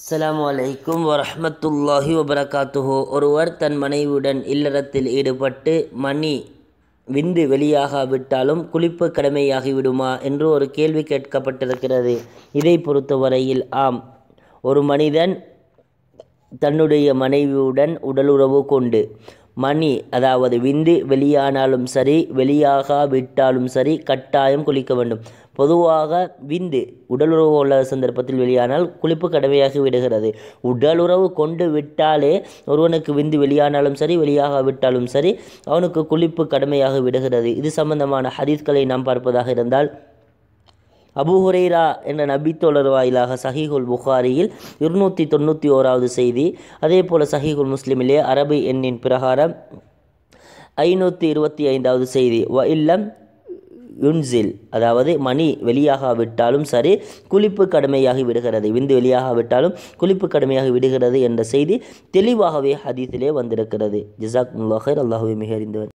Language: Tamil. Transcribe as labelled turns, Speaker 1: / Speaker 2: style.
Speaker 1: அஸ்லாம் வலைக்கும் வரமத்துல்லாஹி வபரகாத்துஹோ ஒருவர் தன் மனைவியுடன் இல்லறத்தில் ஈடுபட்டு மணி விந்து வெளியாகாவிட்டாலும் குளிப்பு கடமையாகிவிடுமா என்று ஒரு கேள்வி கேட்கப்பட்டிருக்கிறது இதை பொறுத்தவரையில் ஆம் ஒரு மனிதன் தன்னுடைய மனைவியுடன் உடலுறவு கொண்டு மணி அதாவது விந்து வெளியானாலும் சரி வெளியாகாவிட்டாலும் விட்டாலும் சரி கட்டாயம் குளிக்க வேண்டும் பொதுவாக விந்து உடலுறவு உள்ள சந்தர்ப்பத்தில் வெளியானால் குளிப்பு கடமையாகி விடுகிறது உடலுறவு கொண்டு விட்டாலே ஒருவனுக்கு விந்து வெளியானாலும் சரி வெளியாக விட்டாலும் சரி அவனுக்கு குளிப்பு கடமையாக விடுகிறது இது சம்பந்தமான ஹதீஸ்களை நாம் பார்ப்பதாக இருந்தால் அபு ஹுரைரா என்ற நபித்தோழர் வாயிலாக சஹீகுல் புகாரியில் இருநூற்றி தொண்ணூற்றி ஓராவது செய்தி அதே போல் சஹீகுல் முஸ்லீமிலே அரபு எண்ணின் பிரகாரம் ஐநூற்றி இருபத்தி ஐந்தாவது செய்தி வ இல்லம் யுன்சில் அதாவது மணி வெளியாகாவிட்டாலும் சரி குளிப்பு கடுமையாகி விடுகிறது விந்து வெளியாகாவிட்டாலும் குளிப்பு கடுமையாகி விடுகிறது என்ற செய்தி தெளிவாகவே ஹதீஸிலே வந்திருக்கிறது ஜிசாக் முல்லாஹர் அல்லாஹுவை மிக அறிந்தவர்